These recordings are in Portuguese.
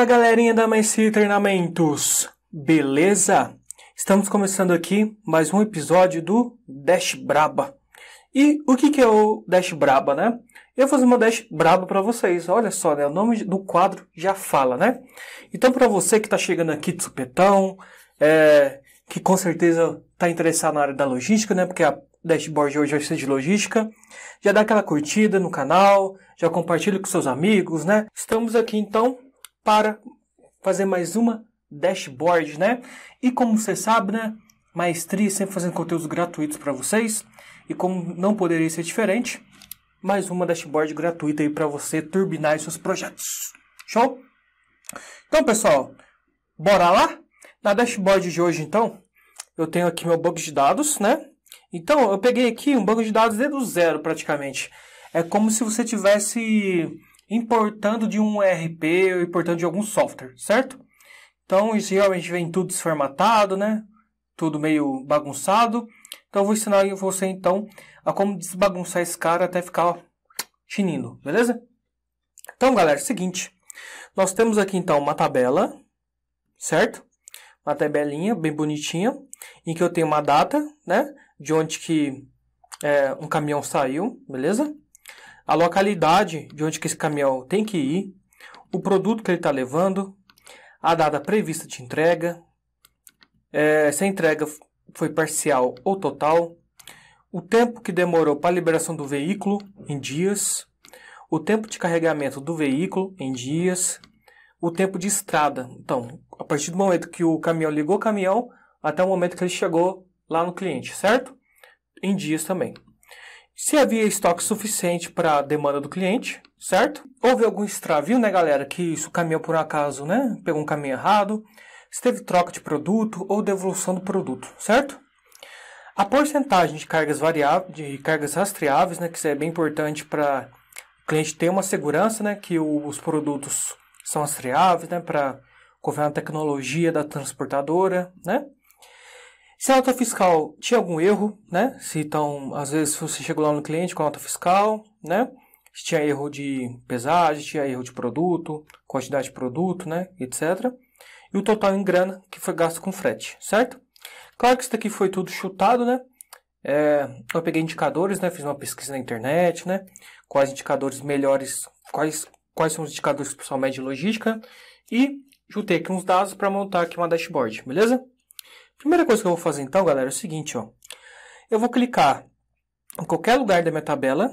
Fala galerinha da MC Treinamentos, beleza? Estamos começando aqui mais um episódio do Dash Braba. E o que, que é o Dash Braba, né? Eu vou fazer uma Dash Braba para vocês, olha só, né? O nome do quadro já fala, né? Então para você que está chegando aqui de supetão, é, que com certeza está interessado na área da logística, né? Porque a dashboard hoje vai ser de logística. Já dá aquela curtida no canal, já compartilha com seus amigos, né? Estamos aqui então para fazer mais uma dashboard, né? E como você sabe, né? Maestria sempre fazendo conteúdos gratuitos para vocês. E como não poderia ser diferente, mais uma dashboard gratuita aí para você turbinar seus projetos. Show? Então, pessoal, bora lá? Na dashboard de hoje, então, eu tenho aqui meu banco de dados, né? Então, eu peguei aqui um banco de dados desde o zero, praticamente. É como se você tivesse importando de um ERP ou importando de algum software, certo? Então, isso realmente vem tudo desformatado, né? Tudo meio bagunçado. Então, eu vou ensinar você, então, a como desbagunçar esse cara até ficar chinindo, tinindo, beleza? Então, galera, é o seguinte. Nós temos aqui, então, uma tabela, certo? Uma tabelinha bem bonitinha, em que eu tenho uma data, né? De onde que é, um caminhão saiu, beleza? a localidade de onde que esse caminhão tem que ir, o produto que ele está levando, a data prevista de entrega, é, se a entrega foi parcial ou total, o tempo que demorou para a liberação do veículo em dias, o tempo de carregamento do veículo em dias, o tempo de estrada. Então, a partir do momento que o caminhão ligou o caminhão até o momento que ele chegou lá no cliente, certo? Em dias também se havia estoque suficiente para a demanda do cliente, certo? Houve algum extravio, né, galera? Que isso caminhou por acaso, né? Pegou um caminho errado. Se teve troca de produto ou devolução do produto, certo? A porcentagem de cargas variáveis, de cargas rastreáveis, né, que isso é bem importante para o cliente ter uma segurança, né, que os produtos são rastreáveis, né, para governar a tecnologia da transportadora, né? Se a nota fiscal tinha algum erro, né? Se então, às vezes, você chegou lá no cliente com a nota fiscal, né? Se tinha erro de pesagem, tinha erro de produto, quantidade de produto, né? Etc. E o total em grana que foi gasto com frete, certo? Claro que isso daqui foi tudo chutado, né? É, eu peguei indicadores, né? Fiz uma pesquisa na internet, né? Quais indicadores melhores, quais, quais são os indicadores para média e logística. E juntei aqui uns dados para montar aqui uma dashboard, beleza? Primeira coisa que eu vou fazer então, galera, é o seguinte, ó. Eu vou clicar em qualquer lugar da minha tabela,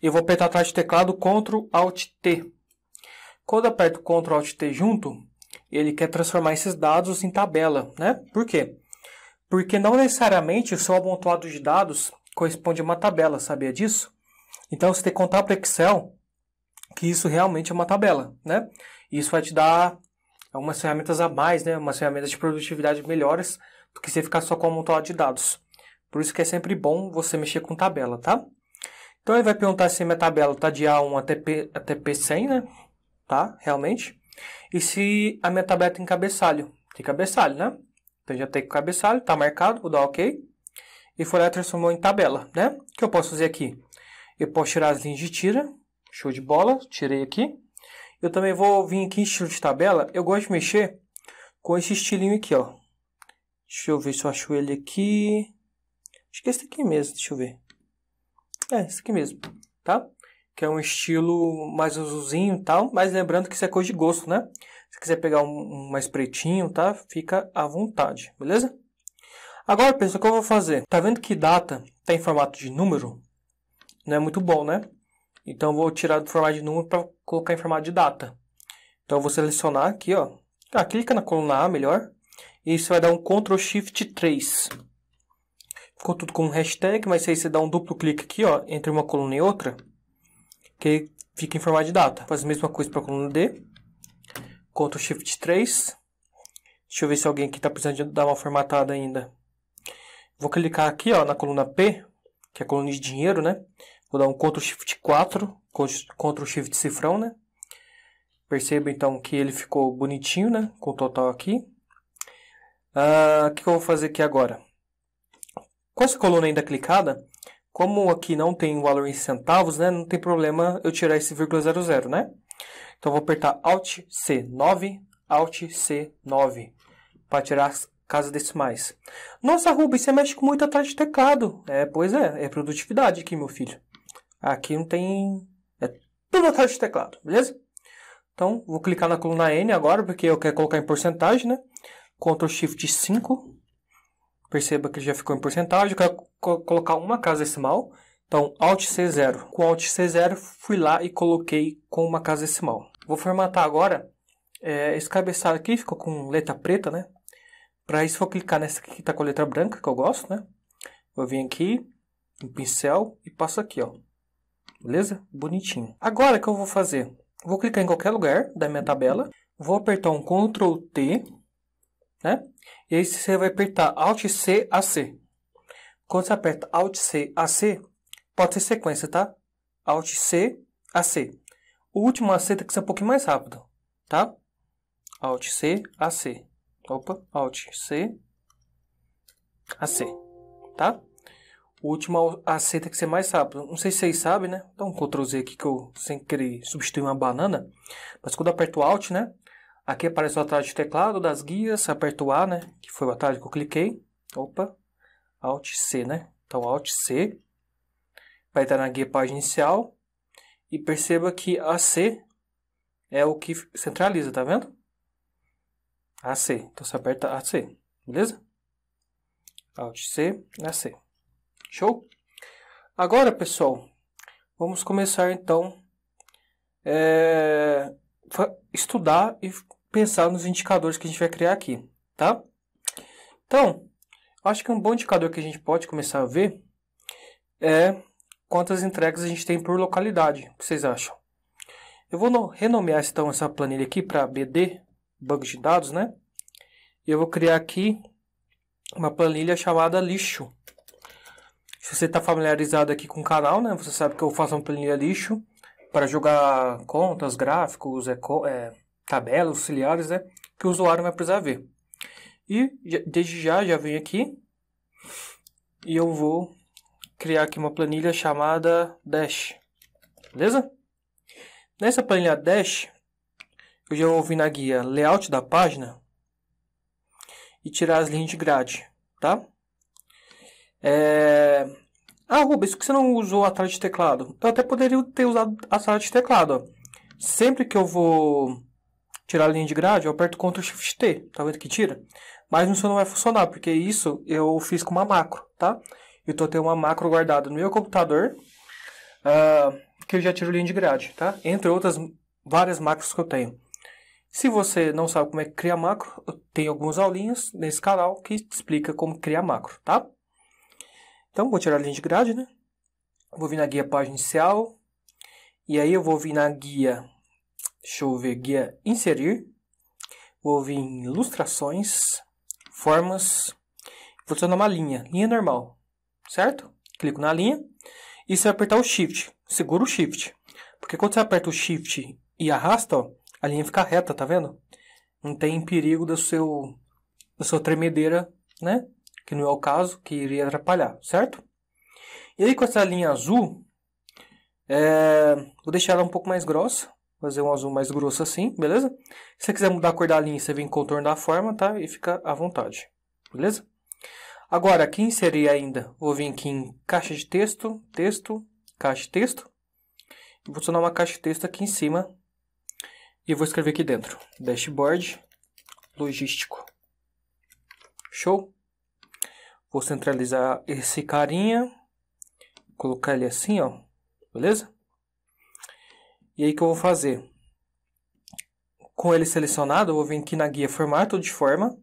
eu vou apertar atrás do teclado Ctrl Alt T. Quando eu aperto Ctrl Alt T junto, ele quer transformar esses dados em tabela, né? Por quê? Porque não necessariamente o seu amontoado de dados corresponde a uma tabela, sabia disso? Então você tem que contar para o Excel que isso realmente é uma tabela, né? isso vai te dar algumas ferramentas a mais, né? Umas ferramentas de produtividade melhores do que você ficar só com o montão de dados. Por isso que é sempre bom você mexer com tabela, tá? Então ele vai perguntar se minha tabela está de A1 até, P, até P100, né? Tá? Realmente. E se a minha tabela tem cabeçalho. Tem cabeçalho, né? Então já tem cabeçalho, tá marcado, vou dar OK. E foi lá e transformou em tabela, né? O que eu posso fazer aqui? Eu posso tirar as linhas de tira. Show de bola, tirei aqui. Eu também vou vir aqui em estilo de tabela. Eu gosto de mexer com esse estilinho aqui, ó. Deixa eu ver se eu acho ele aqui. Acho que é esse aqui mesmo, deixa eu ver. É, esse aqui mesmo, tá? Que é um estilo mais azulzinho e tal, mas lembrando que isso é coisa de gosto, né? Se quiser pegar um, um mais pretinho, tá? Fica à vontade, beleza? Agora, pensa o que eu vou fazer? Tá vendo que data tá em formato de número? Não é muito bom, né? Então, eu vou tirar do formato de número para colocar em formato de data. Então, eu vou selecionar aqui, ó. Ah, clica na coluna A, melhor. E você vai dar um Ctrl Shift 3. Ficou tudo com hashtag, mas aí você dá um duplo clique aqui, ó, entre uma coluna e outra, que fica em formato de data. Faz a mesma coisa para a coluna D. Ctrl Shift 3. Deixa eu ver se alguém aqui está precisando de dar uma formatada ainda. Vou clicar aqui, ó, na coluna P, que é a coluna de dinheiro, né? Vou dar um Ctrl Shift 4, Ctrl Shift cifrão, né? Perceba então que ele ficou bonitinho, né? Com o total aqui. Ah, o uh, que, que eu vou fazer aqui agora? Com essa coluna ainda clicada, como aqui não tem valor em centavos, né, não tem problema eu tirar esse vírgula 00, né? Então, vou apertar Alt C9, Alt C9, para tirar as casas decimais. Nossa, Rubens, você mexe com muita tarde de teclado. É, pois é, é produtividade aqui, meu filho. Aqui não tem... É tudo a de teclado, beleza? Então, vou clicar na coluna N agora, porque eu quero colocar em porcentagem, né? Ctrl Shift 5. Perceba que já ficou em porcentagem. Eu quero co colocar uma casa decimal. Então, Alt C0. Com Alt C0, fui lá e coloquei com uma casa decimal. Vou formatar agora. É, esse cabeçalho aqui ficou com letra preta, né? Para isso, vou clicar nessa aqui que está com letra branca, que eu gosto, né? Vou vir aqui, um pincel, e passo aqui, ó. Beleza? Bonitinho. Agora, o que eu vou fazer? Vou clicar em qualquer lugar da minha tabela. Vou apertar um Ctrl T né? E aí você vai apertar Alt C A C. Quando você aperta Alt C A C pode ser sequência, tá? Alt C A C. O último A C tem que ser um pouquinho mais rápido, tá? Alt C A C. Opa, Alt C A C, tá? O último A C tem que ser mais rápido. Não sei se vocês sabem, né? Então um Ctrl Z aqui que eu sem querer substituir uma banana. Mas quando eu aperto Alt, né? Aqui aparece o atalho de teclado das guias, aperto A, né? Que foi o atalho que eu cliquei. Opa, Alt C, né? Então Alt C vai estar na guia página inicial e perceba que AC é o que centraliza, tá vendo? AC. Então você aperta AC, beleza? Alt C, AC. Show? Agora, pessoal, vamos começar então é, estudar e pensar nos indicadores que a gente vai criar aqui, tá? Então, acho que um bom indicador que a gente pode começar a ver é quantas entregas a gente tem por localidade. O que vocês acham? Eu vou renomear então essa planilha aqui para BD, banco de dados, né? Eu vou criar aqui uma planilha chamada lixo. Se você está familiarizado aqui com o canal, né? Você sabe que eu faço uma planilha lixo para jogar contas, gráficos, é, é, tabelas auxiliares, né? Que o usuário vai precisar ver. E desde já, já vem aqui e eu vou criar aqui uma planilha chamada Dash, beleza? Nessa planilha Dash, eu já vou vir na guia Layout da página e tirar as linhas de grade, tá? É, ah, Rubens, por que você não usou a de teclado? Eu até poderia ter usado a de teclado, ó. Sempre que eu vou tirar a linha de grade, eu aperto Ctrl Shift T, tá vendo que tira? Mas isso não vai funcionar, porque isso eu fiz com uma macro, tá? Eu tô tendo uma macro guardada no meu computador, uh, que eu já tiro linha de grade, tá? Entre outras várias macros que eu tenho. Se você não sabe como é que cria macro, tem algumas aulinhas nesse canal que explica como criar macro, tá? Então, vou tirar a linha de grade, né? Vou vir na guia página inicial. E aí eu vou vir na guia, deixa eu ver, guia inserir. Vou vir em ilustrações, formas. Vou fazer uma linha, linha normal, certo? Clico na linha. E você vai apertar o shift, segura o shift. Porque quando você aperta o shift e arrasta, ó, a linha fica reta, tá vendo? Não tem perigo do seu, da sua tremedeira, né? que não é o caso, que iria atrapalhar, certo? E aí com essa linha azul, é, vou deixar ela um pouco mais grossa, fazer um azul mais grosso assim, beleza? Se você quiser mudar a cor da linha, você vem contorno da forma, tá? E fica à vontade, beleza? Agora, aqui inserir ainda, vou vir aqui em caixa de texto, texto, caixa de texto. E vou adicionar uma caixa de texto aqui em cima. E vou escrever aqui dentro, dashboard logístico. Show? Vou centralizar esse carinha. Colocar ele assim, ó. Beleza? E aí que eu vou fazer? Com ele selecionado, eu vou vir aqui na guia formato de forma.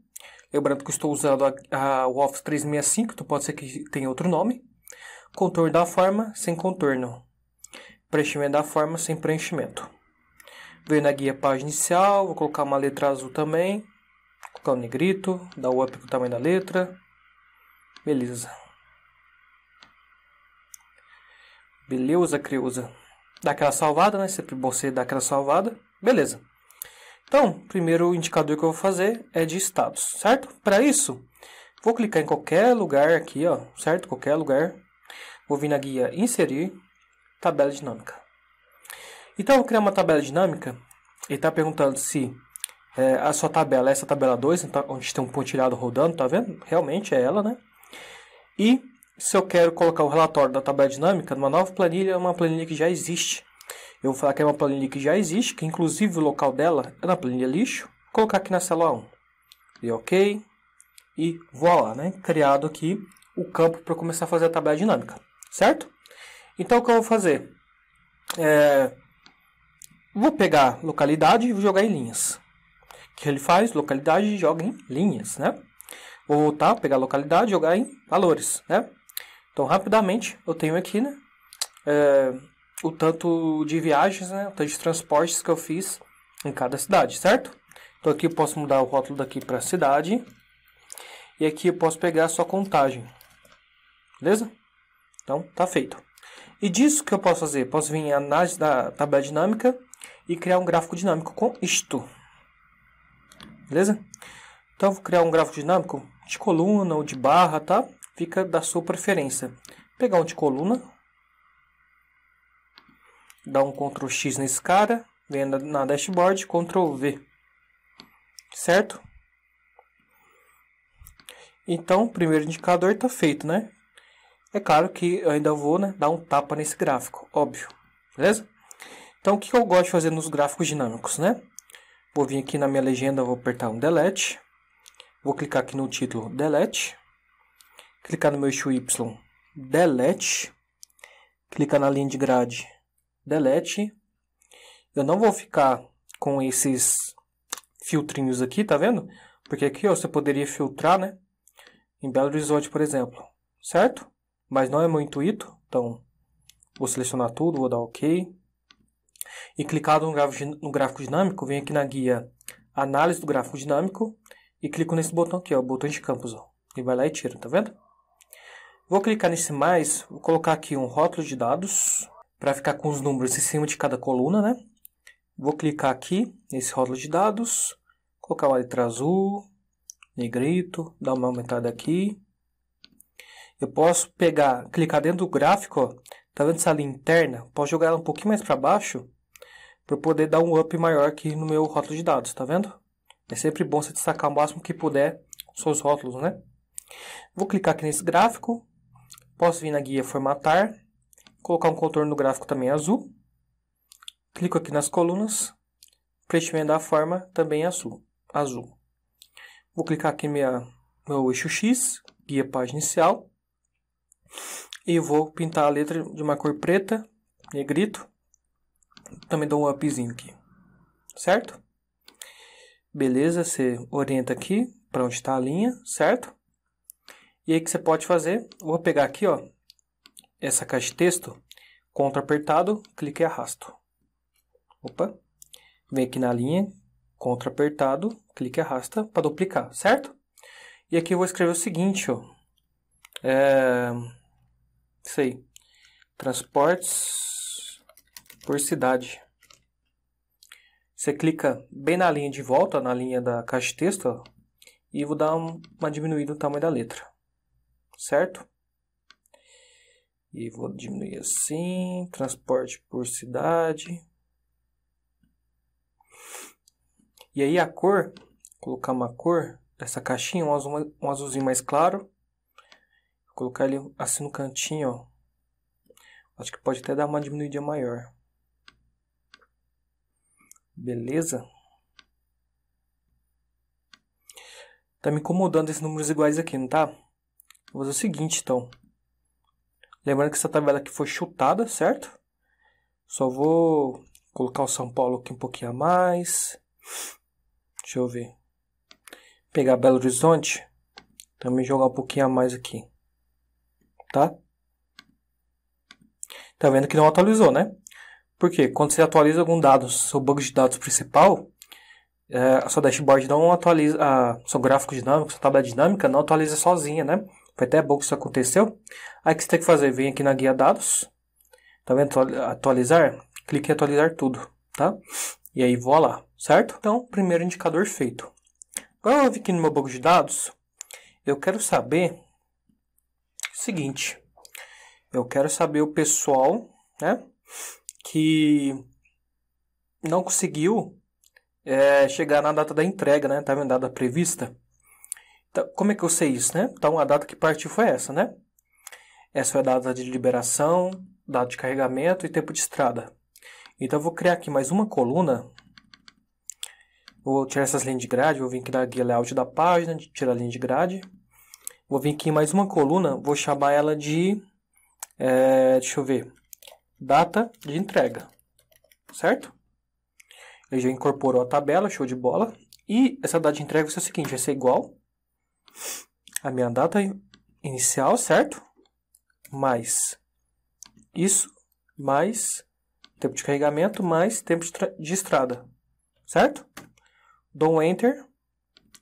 Lembrando que eu estou usando a, a, o Office 365, então pode ser que tenha outro nome. Contorno da forma, sem contorno. Preenchimento da forma, sem preenchimento. Venho na guia página inicial, vou colocar uma letra azul também. Vou colocar um negrito, dar o up com o tamanho da letra. Beleza. Beleza, Creuza. Dá aquela salvada, né? Sempre bom você dar aquela salvada. Beleza. Então, primeiro indicador que eu vou fazer é de status, certo? Para isso, vou clicar em qualquer lugar aqui, ó, certo? Qualquer lugar. Vou vir na guia Inserir, Tabela Dinâmica. Então, eu vou criar uma tabela dinâmica. Ele está perguntando se é, a sua tabela é essa tabela 2, então, onde tem um pontilhado rodando, tá vendo? Realmente é ela, né? E se eu quero colocar o relatório da tabela dinâmica numa nova planilha, é uma planilha que já existe. Eu vou falar que é uma planilha que já existe, que inclusive o local dela é na planilha lixo. Vou colocar aqui na célula 1. E OK. E lá, né? Criado aqui o campo para começar a fazer a tabela dinâmica, certo? Então o que eu vou fazer? É... Vou pegar localidade e vou jogar em linhas. O que ele faz? Localidade joga em linhas, né? Vou voltar, pegar a localidade, jogar em valores, né? Então, rapidamente, eu tenho aqui, né? É, o tanto de viagens, né? O tanto de transportes que eu fiz em cada cidade, certo? Então, aqui eu posso mudar o rótulo daqui para cidade. E aqui eu posso pegar a sua contagem. Beleza? Então, tá feito. E disso que eu posso fazer? Posso vir em análise da tabela dinâmica e criar um gráfico dinâmico com isto. Beleza? Então, vou criar um gráfico dinâmico de coluna ou de barra, tá? Fica da sua preferência. Vou pegar um de coluna, dá um Ctrl X nesse cara, vem na dashboard, Ctrl V, certo? Então, o primeiro indicador está feito, né? É claro que eu ainda vou né, dar um tapa nesse gráfico, óbvio, beleza? Então, o que eu gosto de fazer nos gráficos dinâmicos, né? Vou vir aqui na minha legenda, vou apertar um Delete. Vou clicar aqui no título Delete. Clicar no meu eixo Y, Delete. Clicar na linha de grade, Delete. Eu não vou ficar com esses filtrinhos aqui, tá vendo? Porque aqui ó, você poderia filtrar, né? Em Belo Horizonte, por exemplo, certo? Mas não é meu intuito, então vou selecionar tudo, vou dar OK. E clicado no gráfico, no gráfico dinâmico, vem aqui na guia Análise do gráfico dinâmico e clico nesse botão aqui, ó, botão de campos, ó, e vai lá e tira, tá vendo? Vou clicar nesse mais, vou colocar aqui um rótulo de dados, para ficar com os números em cima de cada coluna, né? Vou clicar aqui nesse rótulo de dados, colocar uma letra azul, negrito, dar uma aumentada aqui. Eu posso pegar, clicar dentro do gráfico, ó, tá vendo essa linha interna? Posso jogar ela um pouquinho mais para baixo, para poder dar um up maior aqui no meu rótulo de dados, tá vendo? É sempre bom você destacar o máximo que puder os seus rótulos, né? Vou clicar aqui nesse gráfico, posso vir na guia formatar, colocar um contorno no gráfico também azul, clico aqui nas colunas, preenchimento da forma também azul. azul. Vou clicar aqui minha, meu eixo X, guia página inicial, e vou pintar a letra de uma cor preta, negrito, também dou um upzinho aqui, certo? Beleza? Você orienta aqui para onde está a linha, certo? E aí o que você pode fazer? Eu vou pegar aqui, ó, essa caixa de texto, CTRL apertado, clique e arrasto. Opa! Vem aqui na linha, CTRL apertado, clique e arrasta para duplicar, certo? E aqui eu vou escrever o seguinte, ó. É... Isso aí. Transportes por cidade. Você clica bem na linha de volta, na linha da caixa de texto, ó, e vou dar uma diminuída no tamanho da letra, certo? E vou diminuir assim, transporte por cidade. E aí a cor, colocar uma cor dessa caixinha, um, azul, um azulzinho mais claro. Vou colocar ele assim no cantinho, ó. Acho que pode até dar uma diminuída maior. Beleza? Tá me incomodando esses números iguais aqui, não tá? Vou fazer o seguinte, então. Lembrando que essa tabela aqui foi chutada, certo? Só vou colocar o São Paulo aqui um pouquinho a mais. Deixa eu ver. Pegar Belo Horizonte. Também jogar um pouquinho a mais aqui. Tá? Tá vendo que não atualizou, né? Porque quando você atualiza algum dado, seu banco de dados principal, é, a sua dashboard não atualiza, a, seu gráfico dinâmico, sua tabela dinâmica não atualiza sozinha, né? Foi até bom que isso aconteceu. Aí o que você tem que fazer? Vem aqui na guia dados, tá vendo? Atualizar, clique em atualizar tudo, tá? E aí vou lá, certo? Então, primeiro indicador feito. Agora eu vim aqui no meu banco de dados, eu quero saber o seguinte, eu quero saber o pessoal, né? que não conseguiu é, chegar na data da entrega, né? Estava em data prevista. Então, como é que eu sei isso, né? Então, a data que partiu foi essa, né? Essa foi a data de liberação, data de carregamento e tempo de estrada. Então, eu vou criar aqui mais uma coluna. Vou tirar essas linhas de grade, vou vir aqui na guia layout da página, tirar a linha de grade. Vou vir aqui em mais uma coluna, vou chamar ela de... É, deixa eu ver data de entrega, certo? Ele já incorporou a tabela, show de bola. E essa data de entrega vai ser o seguinte, vai ser igual a minha data inicial, certo? Mais isso, mais tempo de carregamento, mais tempo de estrada, certo? Dou um Enter,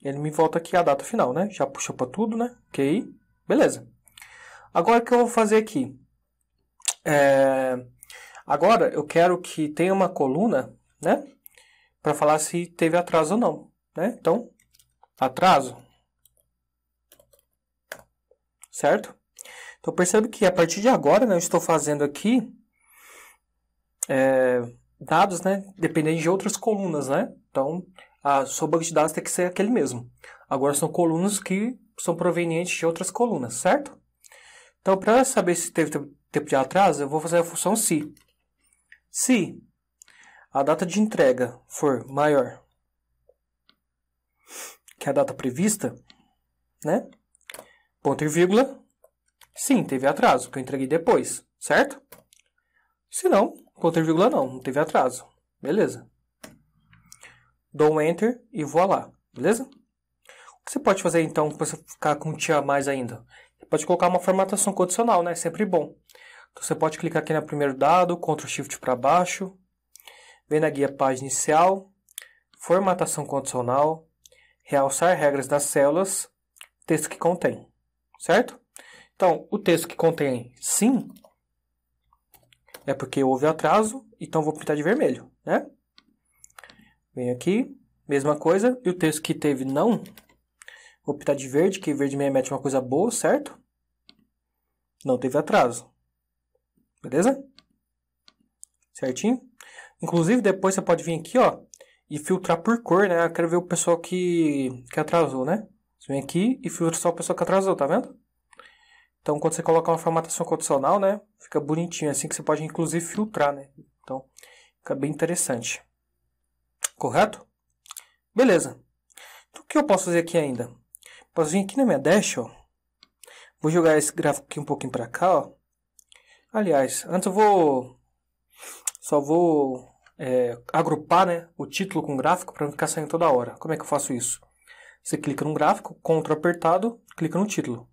ele me volta aqui a data final, né? Já puxou para tudo, né? Ok, beleza. Agora, o que eu vou fazer aqui? É, agora eu quero que tenha uma coluna, né? Para falar se teve atraso ou não, né? Então, atraso. Certo? Então percebe que a partir de agora, né, eu estou fazendo aqui é, dados, né, dependendo de outras colunas, né? Então, a sua banco de dados tem que ser aquele mesmo. Agora são colunas que são provenientes de outras colunas, certo? Então, para saber se teve tempo de atraso, eu vou fazer a função se. Se a data de entrega for maior que a data prevista, né? Ponto e vírgula. Sim, teve atraso, que eu entreguei depois, certo? Se não, ponto e vírgula não, não teve atraso. Beleza. Dou um enter e vou lá, beleza? O que você pode fazer então para você ficar com um tia a mais ainda? Você pode colocar uma formatação condicional, né? Sempre bom. Então, você pode clicar aqui no primeiro dado, Ctrl Shift para baixo, vem na guia página inicial, formatação condicional, realçar regras das células, texto que contém, certo? Então, o texto que contém sim é porque houve atraso, então vou pintar de vermelho, né? Venho aqui, mesma coisa, e o texto que teve não, vou pintar de verde, que verde me remete a uma coisa boa, certo? Não teve atraso. Beleza? Certinho? Inclusive, depois você pode vir aqui, ó, e filtrar por cor, né? Eu quero ver o pessoal que, que atrasou, né? Você vem aqui e filtra só o pessoal que atrasou, tá vendo? Então, quando você coloca uma formatação condicional, né? Fica bonitinho, assim que você pode, inclusive, filtrar, né? Então, fica bem interessante. Correto? Beleza. Então, o que eu posso fazer aqui ainda? Posso vir aqui na minha dash, ó. Vou jogar esse gráfico aqui um pouquinho para cá, ó. Aliás, antes eu vou. Só vou é, agrupar né, o título com o gráfico para não ficar saindo toda hora. Como é que eu faço isso? Você clica no gráfico, CTRL apertado, clica no título.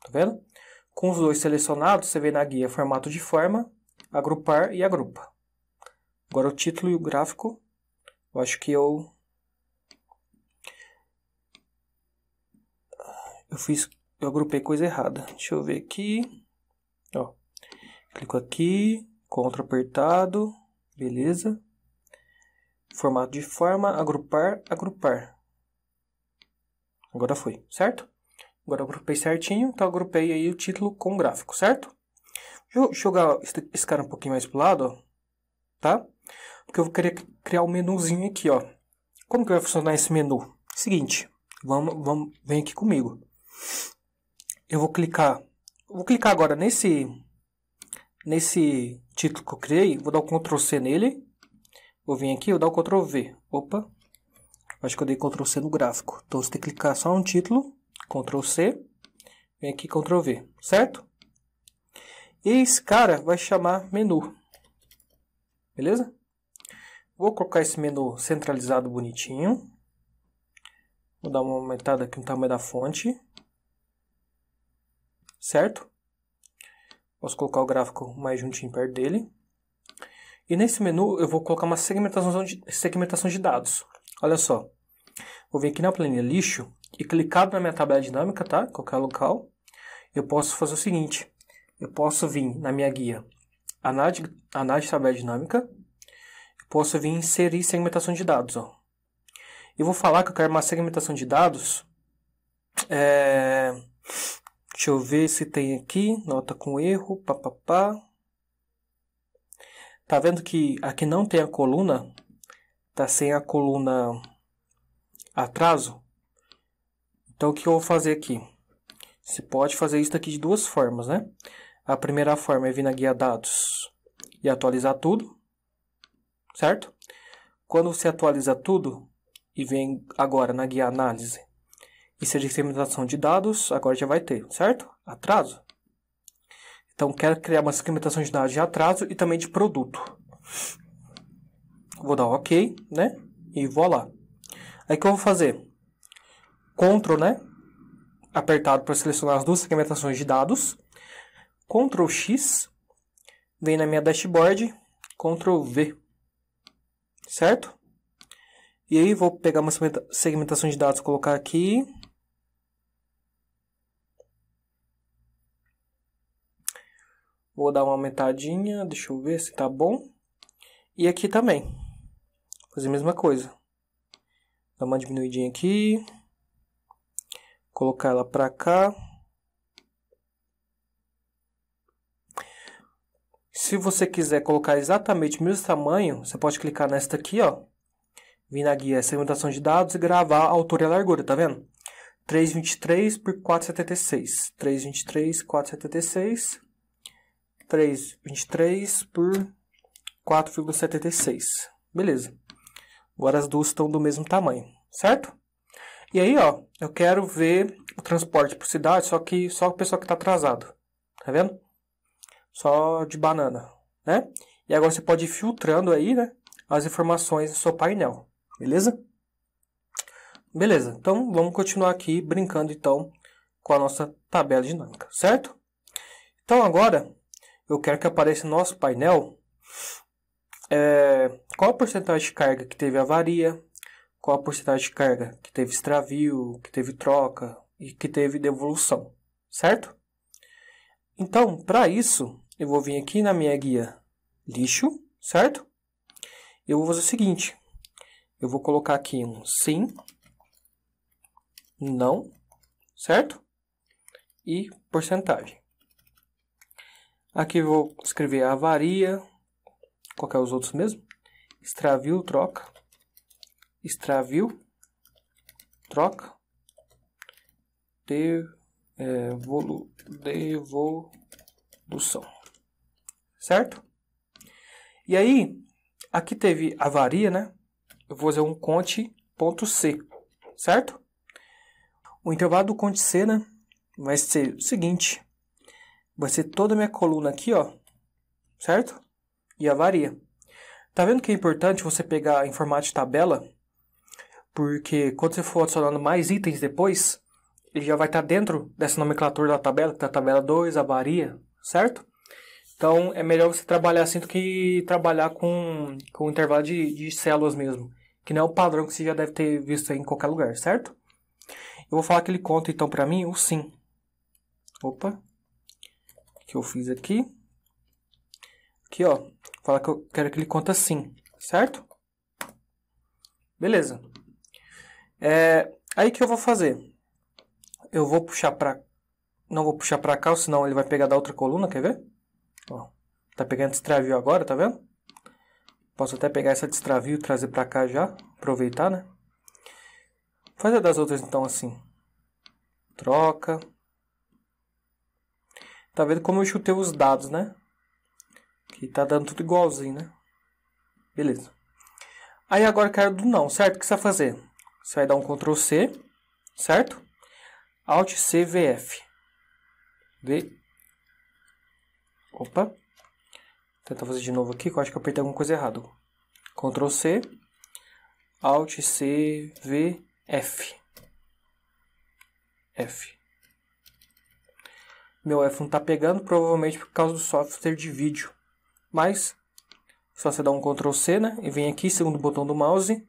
Tá vendo? Com os dois selecionados, você vem na guia Formato de Forma, Agrupar e Agrupa. Agora o título e o gráfico, eu acho que eu... Eu fiz, eu agrupei coisa errada. Deixa eu ver aqui. Ó, clico aqui, CTRL apertado, beleza. Formato de forma, agrupar, agrupar. Agora foi, certo? Agora eu agrupei certinho, então eu agrupei aí o título com o gráfico, certo? Deixa eu jogar esse cara um pouquinho mais pro lado, ó, tá? Porque eu vou querer criar um menuzinho aqui, ó. Como que vai funcionar esse menu? Seguinte, vamos, vamos, vem aqui comigo. Eu vou clicar Vou clicar agora nesse, nesse título que eu criei, vou dar o Ctrl C nele, vou vir aqui, vou dar o Ctrl V, opa, acho que eu dei Ctrl C no gráfico, então você tem que clicar só um título, Ctrl C, vem aqui Ctrl V, certo? E esse cara vai chamar menu, beleza? Vou colocar esse menu centralizado bonitinho, vou dar uma aumentada aqui no tamanho da fonte, certo? Posso colocar o gráfico mais juntinho perto dele. E nesse menu eu vou colocar uma segmentação de, segmentação de dados. Olha só. Vou vir aqui na planilha lixo e clicado na minha tabela dinâmica, tá? Qualquer local. Eu posso fazer o seguinte. Eu posso vir na minha guia análise, análise tabela dinâmica. Eu posso vir inserir segmentação de dados, ó. Eu vou falar que eu quero uma segmentação de dados é, Deixa eu ver se tem aqui, nota com erro, papapá. Tá vendo que aqui não tem a coluna? Tá sem a coluna atraso? Então o que eu vou fazer aqui? Você pode fazer isso daqui de duas formas, né? A primeira forma é vir na guia dados e atualizar tudo, certo? Quando você atualiza tudo e vem agora na guia análise, e se a segmentação de dados, agora já vai ter, certo? Atraso. Então, quero criar uma segmentação de dados de atraso e também de produto. Vou dar OK, né? E vou lá. Aí, o que eu vou fazer? Ctrl, né? Apertado para selecionar as duas segmentações de dados. Ctrl X. Vem na minha dashboard. Ctrl V. Certo? E aí, vou pegar uma segmentação de dados, colocar aqui. Vou dar uma aumentadinha, deixa eu ver se tá bom. E aqui também. fazer a mesma coisa. Dá uma diminuidinha aqui. Colocar ela pra cá. Se você quiser colocar exatamente o mesmo tamanho, você pode clicar nesta aqui, ó. Vim na guia segmentação de dados e gravar a altura e a largura, tá vendo? 323 por 476. 323, 476. 3, 23 por 4,76. Beleza. Agora as duas estão do mesmo tamanho, certo? E aí, ó, eu quero ver o transporte por cidade, só que só o pessoal que está atrasado. Tá vendo? Só de banana, né? E agora você pode ir filtrando aí, né, as informações do seu painel, beleza? Beleza, então vamos continuar aqui brincando então com a nossa tabela dinâmica, certo? Então agora eu quero que apareça no nosso painel é, qual a porcentagem de carga que teve avaria, qual a porcentagem de carga que teve extravio, que teve troca e que teve devolução, certo? Então, para isso, eu vou vir aqui na minha guia lixo, certo? Eu vou fazer o seguinte, eu vou colocar aqui um sim, não, certo? E porcentagem. Aqui vou escrever avaria, qualquer os outros mesmo? Extravio, troca. Extravio, troca. É, devolução. Certo? E aí, aqui teve avaria, né? Eu vou fazer um conte.c, certo? O intervalo do conte C, né? Vai ser o seguinte vai ser toda a minha coluna aqui, ó, certo? E a varia. Tá vendo que é importante você pegar em formato de tabela? Porque quando você for adicionando mais itens depois, ele já vai estar tá dentro dessa nomenclatura da tabela, que é a tabela 2, a varia, certo? Então é melhor você trabalhar assim do que trabalhar com, com intervalo de, de células mesmo, que não é o padrão que você já deve ter visto em qualquer lugar, certo? Eu vou falar que ele conta então para mim o sim. Opa, que eu fiz aqui. Aqui, ó, fala que eu quero que ele conta assim, certo? Beleza. É, aí que eu vou fazer? Eu vou puxar para não vou puxar para cá, senão ele vai pegar da outra coluna, quer ver? Ó, tá pegando destravio agora, tá vendo? Posso até pegar essa destravio e trazer para cá já, aproveitar, né? Fazer das outras então assim. Troca. Tá vendo como eu chutei os dados, né? Que tá dando tudo igualzinho, né? Beleza. Aí agora eu quero do não, certo? O que você vai fazer? Você vai dar um Ctrl C, certo? Alt C VF. V. Opa. Tentar fazer de novo aqui, que eu acho que eu apertei alguma coisa errada. Ctrl C, Alt C F meu iPhone está pegando, provavelmente por causa do software de vídeo. Mas, só você dá um Ctrl C, né? E vem aqui, segundo botão do mouse,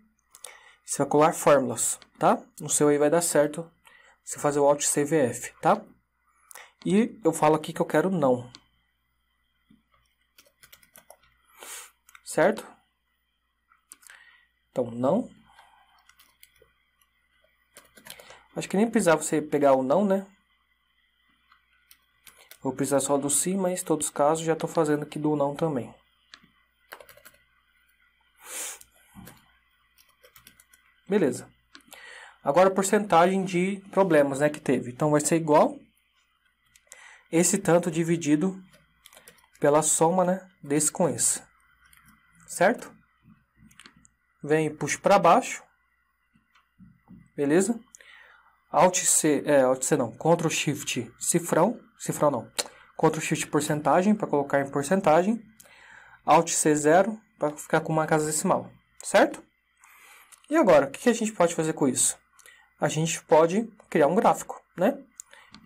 você vai colar fórmulas, tá? No seu aí vai dar certo você fazer o Alt CVF, tá? E eu falo aqui que eu quero não. Certo? Então, não. Acho que nem precisava você pegar o não, né? Vou precisar só do sim, mas em todos os casos já estou fazendo aqui do não também. Beleza. Agora a porcentagem de problemas né, que teve. Então vai ser igual esse tanto dividido pela soma né, desse com esse. Certo? Vem e puxo para baixo. Beleza? Alt C, é, Alt C não, Ctrl Shift Cifrão. Cifral não. Ctrl Shift porcentagem para colocar em porcentagem. Alt C0 para ficar com uma casa decimal, certo? E agora, o que a gente pode fazer com isso? A gente pode criar um gráfico, né?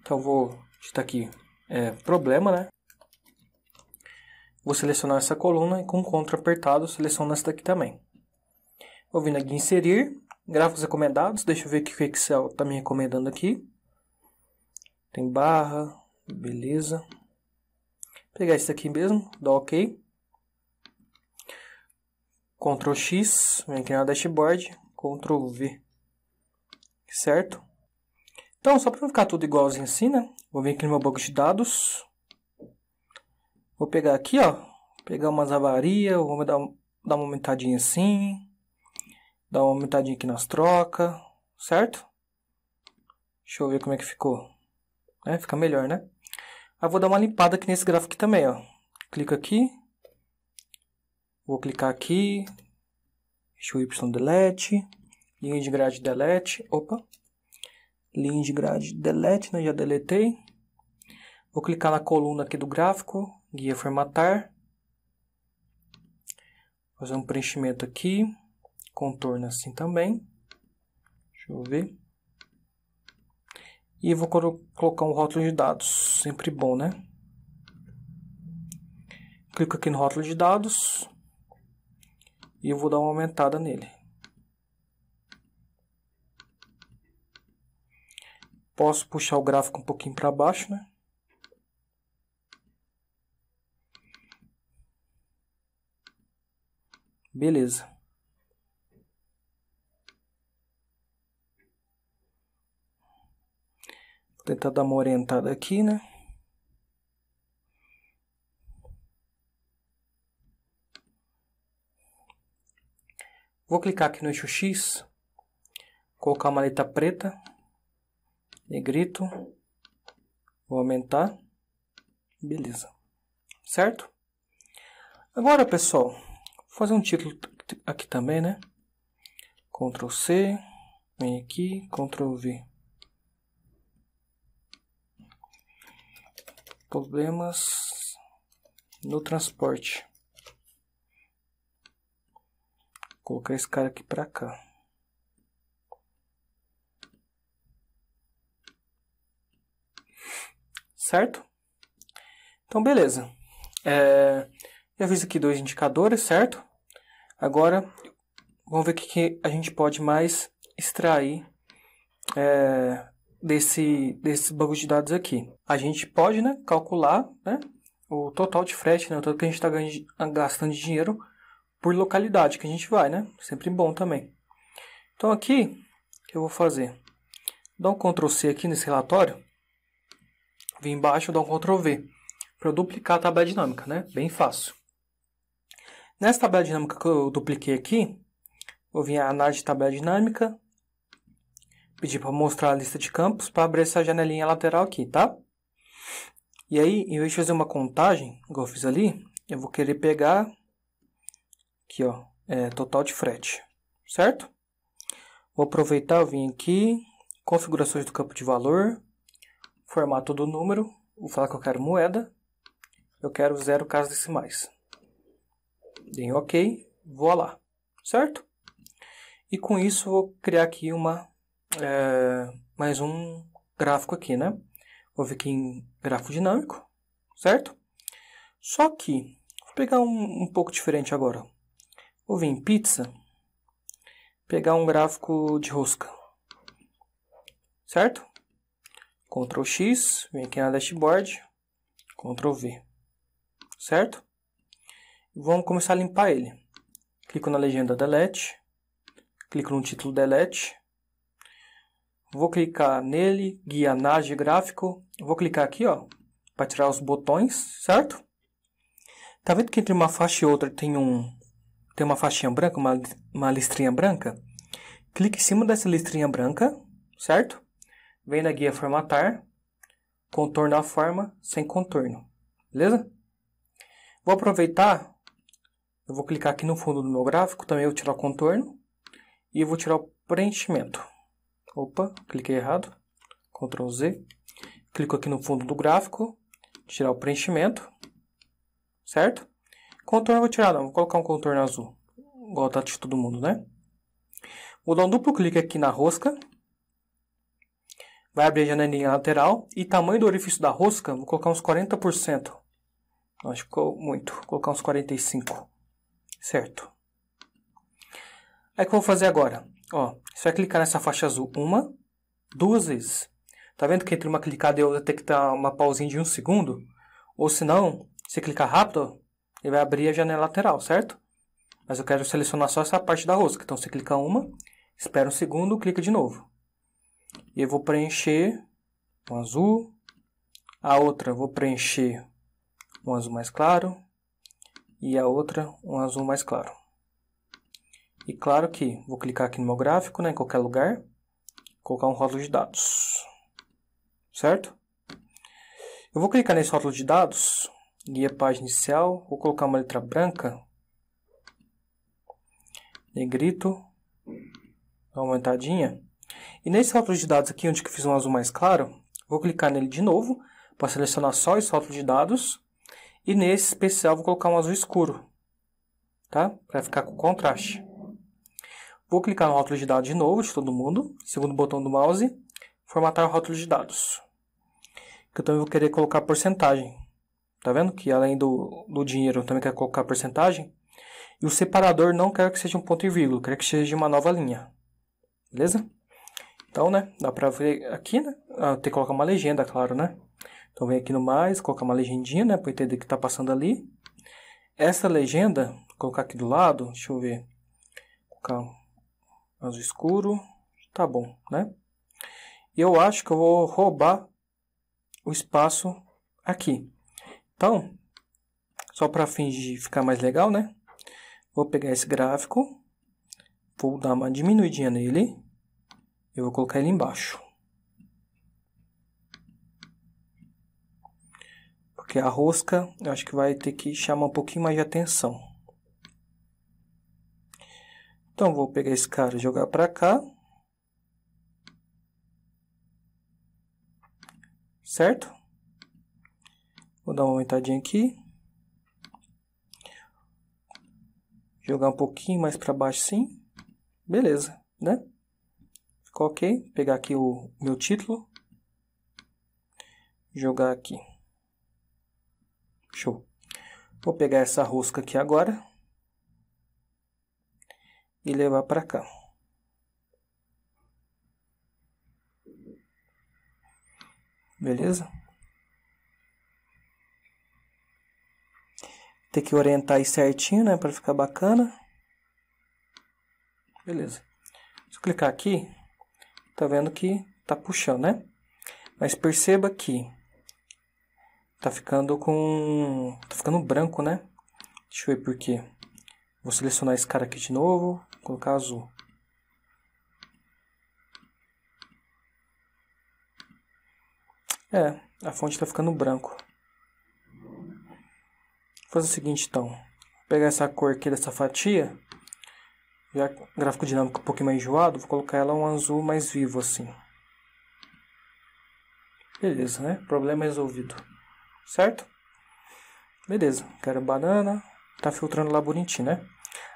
Então, vou digitar aqui é, problema, né? Vou selecionar essa coluna e com Ctrl apertado seleciono essa daqui também. Vou vir aqui inserir, gráficos recomendados, deixa eu ver o que o Excel está me recomendando aqui. Tem barra, Beleza. Vou pegar isso aqui mesmo, dá OK. Ctrl X, vem aqui na dashboard, Ctrl V. Certo? Então, só para não ficar tudo igualzinho assim, né? Vou vir aqui no meu banco de dados. Vou pegar aqui, ó. Pegar umas avarias, vou dar, dar uma aumentadinha assim. Dar uma aumentadinha aqui nas trocas, certo? Deixa eu ver como é que ficou. É, fica melhor, né? Eu ah, vou dar uma limpada aqui nesse gráfico aqui também, ó. Clica aqui. Vou clicar aqui. Deixa o Y delete. Linha de grade delete. Opa. Linha de grade delete, né? Já deletei. Vou clicar na coluna aqui do gráfico. Guia formatar. Fazer um preenchimento aqui. Contorno assim também. Deixa eu ver. E vou colocar um rótulo de dados, sempre bom, né? Clico aqui no rótulo de dados e eu vou dar uma aumentada nele. Posso puxar o gráfico um pouquinho para baixo, né? Beleza. tentar dar uma orientada aqui, né? Vou clicar aqui no eixo X, colocar uma letra preta, negrito, vou aumentar, beleza, certo? Agora, pessoal, vou fazer um título aqui também, né? Ctrl C, vem aqui, Ctrl V. problemas no transporte. Vou colocar esse cara aqui para cá. Certo? Então, beleza. É, eu fiz aqui dois indicadores, certo? Agora, vamos ver o que, que a gente pode mais extrair é, desse, desse banco de dados aqui. A gente pode né, calcular né, o total de frete, né, o tanto que a gente está ah, gastando de dinheiro por localidade que a gente vai, né? Sempre bom também. Então aqui eu vou fazer? Dá um Ctrl C aqui nesse relatório. Vim embaixo, dá um Ctrl V para eu duplicar a tabela dinâmica, né? Bem fácil. Nessa tabela dinâmica que eu dupliquei aqui, vou vir a análise de tabela dinâmica, pedir para mostrar a lista de campos para abrir essa janelinha lateral aqui, tá? E aí, em vez de fazer uma contagem, igual eu fiz ali, eu vou querer pegar aqui, ó, é, total de frete, certo? Vou aproveitar, eu vim aqui, configurações do campo de valor, formato do número, vou falar que eu quero moeda, eu quero zero casas decimais. Dei OK, vou lá, certo? E com isso vou criar aqui uma é, mais um gráfico aqui, né? Vou vir aqui em gráfico dinâmico, certo? Só que, vou pegar um, um pouco diferente agora. Vou vir em pizza, pegar um gráfico de rosca, certo? Ctrl X, vem aqui na dashboard, Ctrl V, certo? Vamos começar a limpar ele. Clico na legenda Delete, clico no título Delete, Vou clicar nele, guia NAG gráfico. Vou clicar aqui, ó, para tirar os botões, certo? Tá vendo que entre uma faixa e outra tem um tem uma faixinha branca, uma, uma listrinha branca? Clique em cima dessa listrinha branca, certo? Vem na guia formatar, contorno a forma sem contorno, beleza? Vou aproveitar, eu vou clicar aqui no fundo do meu gráfico, também vou tirar o contorno e vou tirar o preenchimento. Opa, cliquei errado. Ctrl Z. Clico aqui no fundo do gráfico. Tirar o preenchimento. Certo? Contorno eu vou tirar não, vou colocar um contorno azul. Igual tá de todo mundo, né? Vou dar um duplo clique aqui na rosca. Vai abrir a janelinha lateral. E tamanho do orifício da rosca, vou colocar uns 40%. Não, acho que ficou muito. Vou colocar uns 45%. Certo. Aí o que eu vou fazer agora? Ó, você vai clicar nessa faixa azul uma, duas vezes. Tá vendo que entre uma clicada e outra tem que estar uma pausinha de um segundo? Ou se não, se clicar rápido, ele vai abrir a janela lateral, certo? Mas eu quero selecionar só essa parte da rosca. Então você clica uma, espera um segundo, clica de novo. E eu vou preencher um azul. A outra eu vou preencher um azul mais claro. E a outra um azul mais claro. E claro que vou clicar aqui no meu gráfico, né, em qualquer lugar, colocar um rótulo de dados, certo? Eu vou clicar nesse rótulo de dados, guia página inicial, vou colocar uma letra branca, negrito, aumentadinha. E nesse rótulo de dados aqui, onde que eu fiz um azul mais claro, vou clicar nele de novo, para selecionar só esse rótulo de dados. E nesse especial vou colocar um azul escuro, tá? Para ficar com contraste. Vou clicar no rótulo de dados de novo, de todo mundo, segundo botão do mouse, formatar o rótulo de dados. Então eu vou querer colocar porcentagem. Tá vendo que além do, do dinheiro eu também quero colocar porcentagem? E o separador não quero que seja um ponto e vírgula, quero que seja uma nova linha. Beleza? Então, né, dá pra ver aqui, né, ah, tem que colocar uma legenda, claro, né. Então vem aqui no mais, colocar uma legendinha, né, pra entender o que tá passando ali. Essa legenda, colocar aqui do lado, deixa eu ver, colocar Azul escuro. Tá bom, né? E eu acho que eu vou roubar o espaço aqui. Então, só para fingir ficar mais legal, né? Vou pegar esse gráfico, vou dar uma diminuidinha nele e vou colocar ele embaixo. Porque a rosca, eu acho que vai ter que chamar um pouquinho mais de atenção. Então, vou pegar esse cara e jogar para cá. Certo? Vou dar uma aumentadinha aqui. Jogar um pouquinho mais para baixo sim. Beleza, né? Ficou ok. Vou pegar aqui o meu título. Jogar aqui. Show. Vou pegar essa rosca aqui agora e levar para cá. Beleza? Tem que orientar aí certinho, né, para ficar bacana. Beleza. Se eu clicar aqui, tá vendo que tá puxando, né? Mas perceba que tá ficando com tá ficando branco, né? Deixa eu ver por quê. Vou selecionar esse cara aqui de novo, colocar azul. É, a fonte está ficando branco. Vou fazer o seguinte então. Vou pegar essa cor aqui dessa fatia. Já gráfico dinâmico um pouquinho mais enjoado, vou colocar ela um azul mais vivo assim. Beleza, né? Problema resolvido. Certo? Beleza. Quero banana tá filtrando lá bonitinho, né?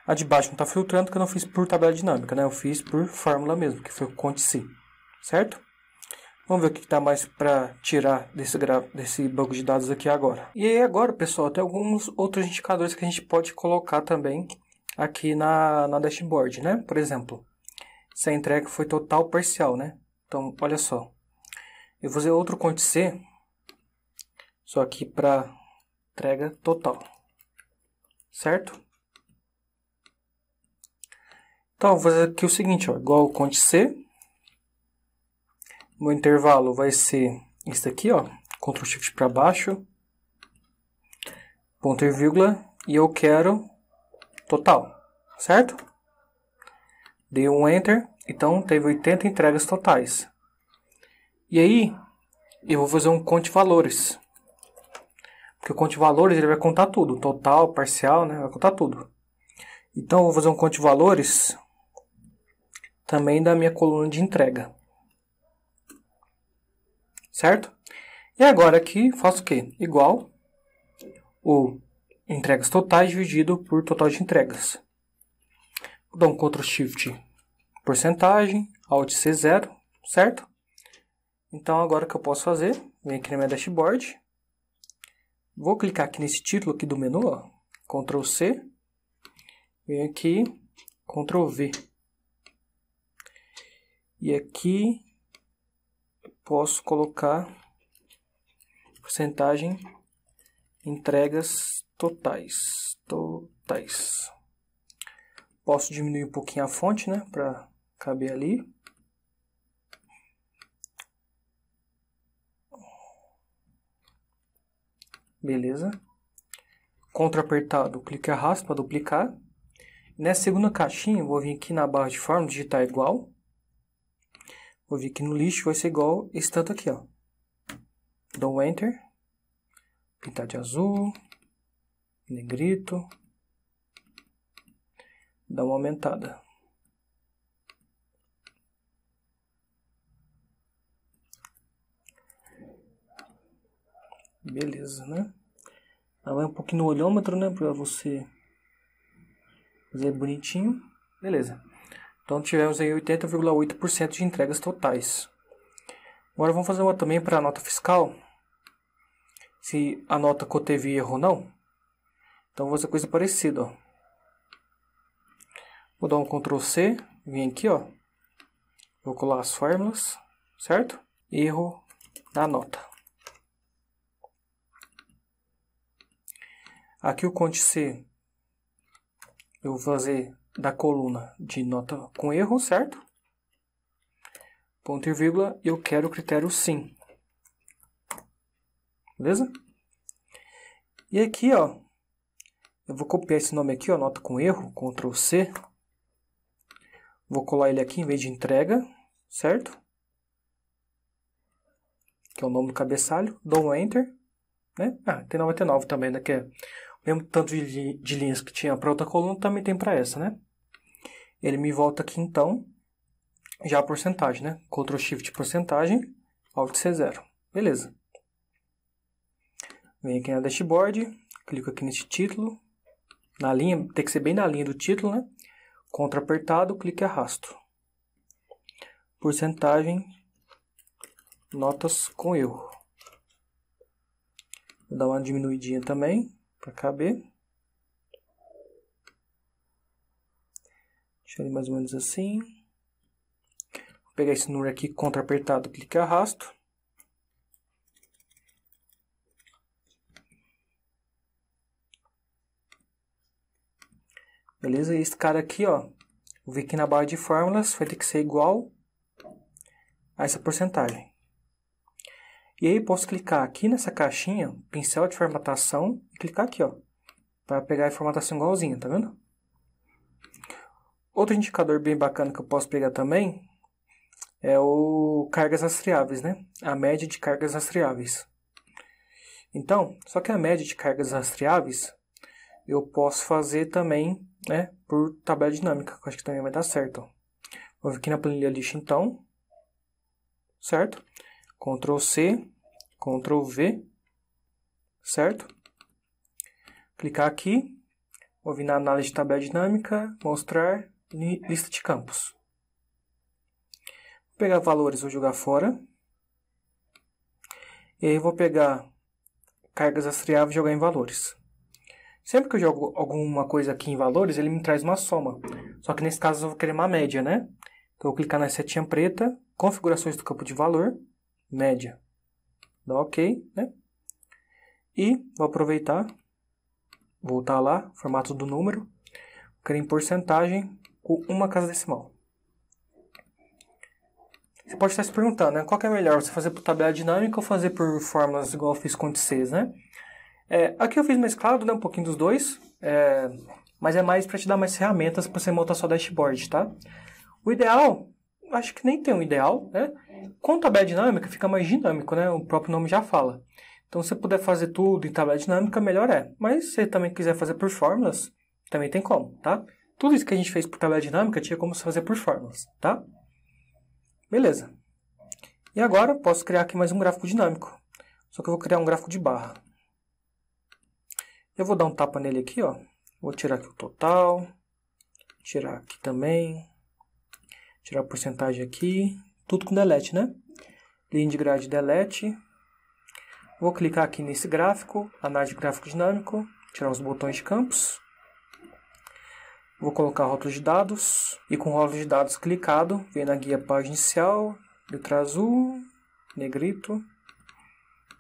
A de baixo não tá filtrando porque eu não fiz por tabela dinâmica, né? Eu fiz por fórmula mesmo, que foi o conte C certo? Vamos ver o que tá mais para tirar desse, desse banco de dados aqui agora. E aí agora, pessoal, tem alguns outros indicadores que a gente pode colocar também aqui na, na dashboard, né? Por exemplo, se a entrega foi total ou parcial, né? Então, olha só. Eu vou fazer outro conte C, só que para entrega total certo? Então, vou fazer aqui o seguinte, ó, igual ao conte C. Meu intervalo vai ser esse aqui ó, Ctrl Shift para baixo, ponto e vírgula, e eu quero total, certo? Dei um Enter, então teve 80 entregas totais. E aí, eu vou fazer um conte valores. Porque o conte valores ele vai contar tudo, total, parcial, né? Vai contar tudo. Então eu vou fazer um conte valores também da minha coluna de entrega. Certo? E agora aqui faço o quê? Igual o entregas totais dividido por total de entregas. Vou dar um Ctrl Shift porcentagem, Alt C0, certo? Então agora o que eu posso fazer, vem aqui na minha dashboard, Vou clicar aqui nesse título aqui do menu, ó, Ctrl C, aqui, Ctrl V. E aqui posso colocar porcentagem entregas totais, totais. Posso diminuir um pouquinho a fonte, né, para caber ali. Beleza? Ctrl apertado, clique e arrasto para duplicar. Nessa segunda caixinha, vou vir aqui na barra de forma, digitar igual. Vou vir aqui no lixo, vai ser igual esse tanto aqui, ó. Dou um Enter. Pintar de azul. Negrito. Dá uma aumentada. Beleza, né? Agora um pouquinho no olhômetro, né? Pra você fazer bonitinho. Beleza. Então tivemos aí 80,8% de entregas totais. Agora vamos fazer uma também para a nota fiscal. Se a nota coteve erro ou não. Então vou fazer coisa parecida, ó. Vou dar um Ctrl C, vim aqui, ó. Vou colar as fórmulas, certo? Erro da nota. Aqui o conte C, eu vou fazer da coluna de nota com erro, certo? Ponto e vírgula, eu quero o critério sim. Beleza? E aqui, ó, eu vou copiar esse nome aqui, ó, nota com erro, Ctrl C. Vou colar ele aqui em vez de entrega, certo? Que é o nome do cabeçalho. Dou um Enter. Né? Ah, tem 99 também, né? Que é mesmo tanto de, de linhas que tinha para outra coluna, também tem para essa, né? Ele me volta aqui então, já a porcentagem, né? Ctrl Shift porcentagem, Alt C0. Beleza. Venho aqui na dashboard, clico aqui nesse título, na linha, tem que ser bem na linha do título, né? Ctrl apertado, clique e arrasto. Porcentagem, notas com erro. Vou dar uma diminuidinha também para caber. Deixa ele mais ou menos assim. Vou pegar esse número aqui, contra apertado, clique e arrasto. Beleza? E esse cara aqui, ó, vou vi aqui na barra de fórmulas, vai ter que ser igual a essa porcentagem. E aí posso clicar aqui nessa caixinha, pincel de formatação, e clicar aqui, ó, para pegar a formatação igualzinha, tá vendo? Outro indicador bem bacana que eu posso pegar também é o cargas rastreáveis, né? A média de cargas rastreáveis. Então, só que a média de cargas rastreáveis eu posso fazer também, né, por tabela dinâmica, que eu acho que também vai dar certo. Vou vir aqui na planilha lixo então, certo? Ctrl C, Ctrl V, certo? Clicar aqui, vou vir na análise de tabela dinâmica, mostrar lista de campos. Vou pegar valores, vou jogar fora. E aí vou pegar cargas rastreáveis e jogar em valores. Sempre que eu jogo alguma coisa aqui em valores, ele me traz uma soma. Só que nesse caso eu vou querer uma média, né? Então eu vou clicar na setinha preta, configurações do campo de valor, média. Dá OK, né? E vou aproveitar, voltar lá, formato do número, quero em porcentagem com uma casa decimal. Você pode estar se perguntando, né? Qual que é melhor, você fazer por tabela dinâmica ou fazer por fórmulas igual eu fiz com o né? É, aqui eu fiz mesclado, né? Um pouquinho dos dois, é, mas é mais para te dar mais ferramentas para você montar seu dashboard, tá? O ideal, acho que nem tem um ideal, né? Com tabela dinâmica fica mais dinâmico, né? O próprio nome já fala. Então, se você puder fazer tudo em tabela dinâmica, melhor é. Mas se você também quiser fazer por fórmulas, também tem como, tá? Tudo isso que a gente fez por tabela dinâmica tinha como se fazer por fórmulas, tá? Beleza. E agora, posso criar aqui mais um gráfico dinâmico. Só que eu vou criar um gráfico de barra. Eu vou dar um tapa nele aqui, ó. Vou tirar aqui o total. Tirar aqui também. Tirar a porcentagem aqui. Tudo com delete, né? Lindgrad delete. Vou clicar aqui nesse gráfico, análise de gráfico dinâmico, tirar os botões de campos. Vou colocar rótulo de dados e com o rótulo de dados clicado, vem na guia página inicial, letra azul, negrito,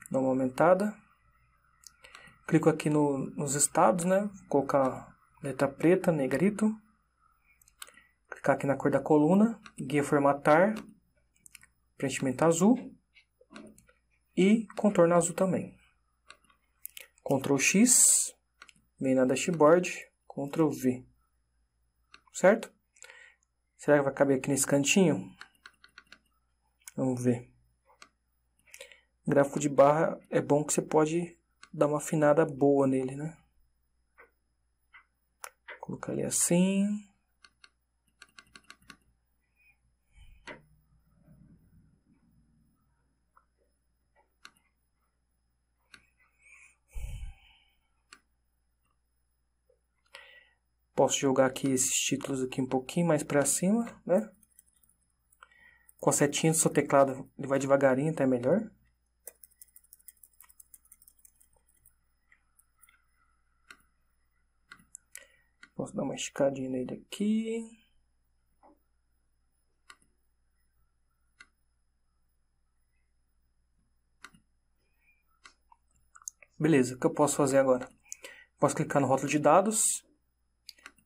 dá aumentada. Clico aqui no, nos estados, né? Vou colocar letra preta, negrito. Clicar aqui na cor da coluna, guia formatar, preenchimento azul e contorno azul também. Ctrl X, vem na dashboard, Ctrl V. Certo? Será que vai caber aqui nesse cantinho? Vamos ver. Gráfico de barra é bom que você pode dar uma afinada boa nele, né? Vou colocar ele assim. Posso jogar aqui esses títulos aqui um pouquinho mais para cima, né? Com a setinha do seu teclado, ele vai devagarinho, até tá? melhor. Posso dar uma esticadinha nele aqui. Beleza, o que eu posso fazer agora? Posso clicar no rótulo de dados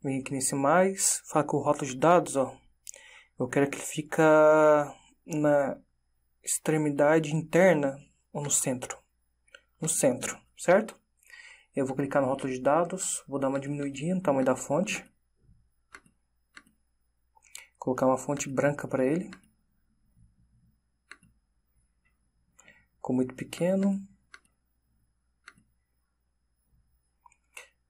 Vem aqui nesse mais, fala que o rótulo de dados, ó. Eu quero que fica na extremidade interna ou no centro. No centro, certo? Eu vou clicar no rótulo de dados, vou dar uma diminuidinha no tamanho da fonte. Colocar uma fonte branca para ele. Ficou muito pequeno.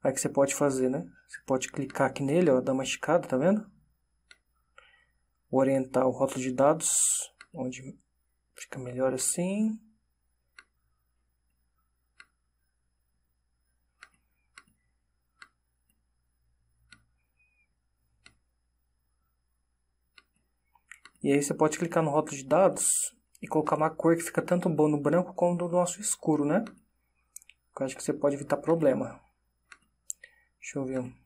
Aí que você pode fazer, né? Você pode clicar aqui nele, ó, dar uma esticada, tá vendo? Orientar o rótulo de dados, onde fica melhor assim. E aí você pode clicar no rótulo de dados e colocar uma cor que fica tanto bom no branco como no nosso escuro, né? Eu acho que você pode evitar problema. Deixa eu ver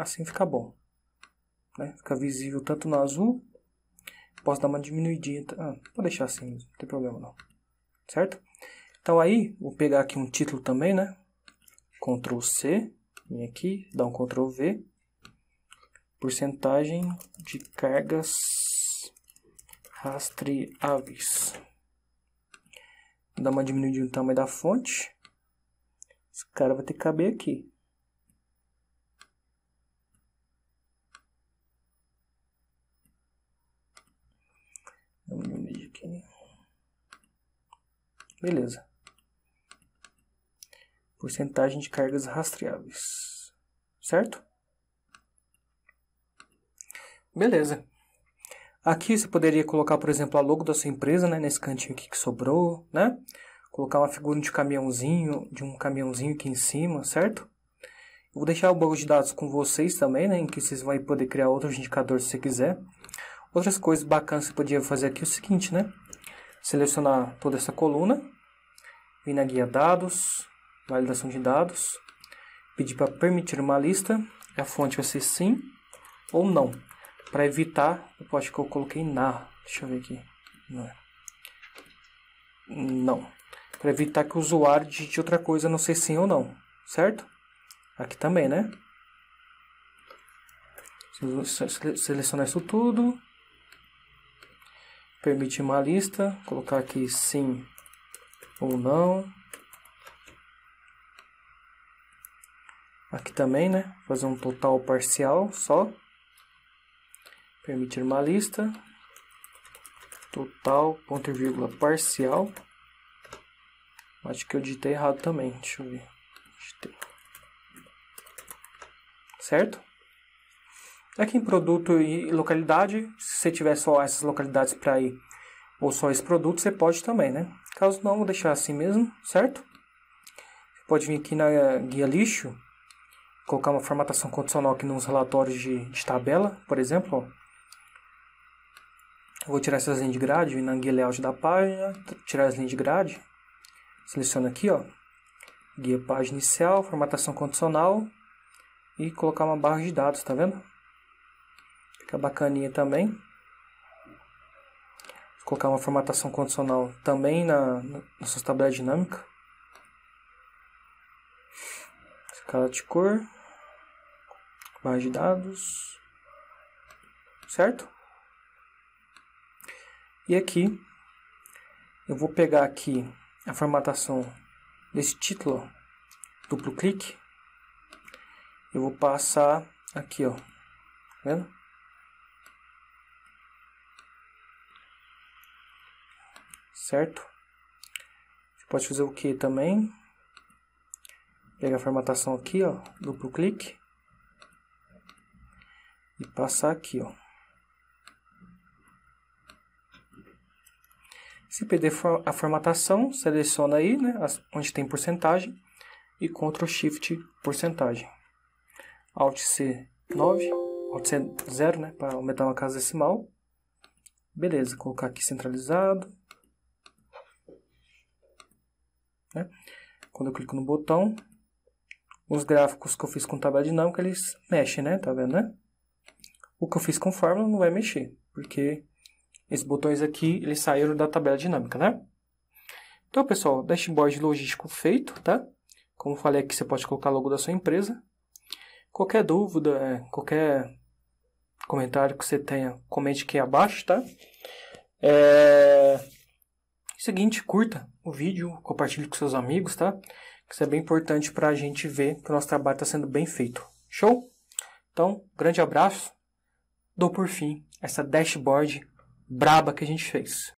assim fica bom. Né? Fica visível tanto no azul, posso dar uma diminuidinha, ah, vou deixar assim mesmo, não tem problema não. Certo? Então aí, vou pegar aqui um título também, né? Ctrl C, vem aqui, dá um Ctrl V. Porcentagem de cargas rastreáveis. Dá uma diminuidinha no tamanho da fonte. Esse cara vai ter que caber aqui. Beleza. Porcentagem de cargas rastreáveis. Certo? Beleza. Aqui você poderia colocar, por exemplo, a logo da sua empresa, né? Nesse cantinho aqui que sobrou, né? Colocar uma figura de caminhãozinho, de um caminhãozinho aqui em cima, certo? Eu vou deixar o banco de dados com vocês também, né? Em que vocês vão poder criar outros indicadores se você quiser. Outras coisas bacanas que você podia fazer aqui é o seguinte, né? Selecionar toda essa coluna Vim na guia dados, validação de dados. Pedir para permitir uma lista. A fonte vai ser sim ou não. Para evitar, eu acho que eu coloquei na. Deixa eu ver aqui. Não. É, não. Para evitar que o usuário digite outra coisa, não sei sim ou não. Certo? Aqui também, né? Selecionar isso tudo. Permitir uma lista. Colocar aqui sim ou não. Aqui também, né? Fazer um total parcial só. Permitir uma lista. Total, ponto e vírgula, parcial. Acho que eu digitei errado também. Deixa eu ver. Digitei. Certo? Aqui em produto e localidade, se você tiver só essas localidades para ir, ou só esse produto, você pode também, né? Caso não, vou deixar assim mesmo, certo? Você pode vir aqui na guia lixo, colocar uma formatação condicional aqui nos relatórios de, de tabela, por exemplo. Ó. vou tirar essas linhas de grade, vir na guia layout da página, tirar as linhas de grade. seleciono aqui, ó, guia página inicial, formatação condicional e colocar uma barra de dados, tá vendo? Fica bacaninha também colocar uma formatação condicional também na, na, sua tabela dinâmica. Escala de cor, base de dados, certo? E aqui eu vou pegar aqui a formatação desse título, duplo clique, eu vou passar aqui, ó, tá vendo? certo? Você pode fazer o que também? Pega a formatação aqui, ó, duplo clique e passar aqui, ó. Se perder a formatação, seleciona aí, né, onde tem porcentagem e Ctrl Shift porcentagem. Alt C 9, Alt C 0, né, para aumentar uma casa decimal. Beleza, colocar aqui centralizado. Né? Quando eu clico no botão, os gráficos que eu fiz com tabela dinâmica, eles mexem, né? Tá vendo, né? O que eu fiz com fórmula não vai mexer, porque esses botões aqui, eles saíram da tabela dinâmica, né? Então, pessoal, dashboard logístico feito, tá? Como falei aqui, você pode colocar logo da sua empresa. Qualquer dúvida, é, qualquer comentário que você tenha, comente aqui abaixo, tá? É... E seguinte, curta o vídeo, compartilhe com seus amigos, tá? Isso é bem importante para a gente ver que o nosso trabalho está sendo bem feito. Show? Então, grande abraço. Dou por fim essa dashboard braba que a gente fez.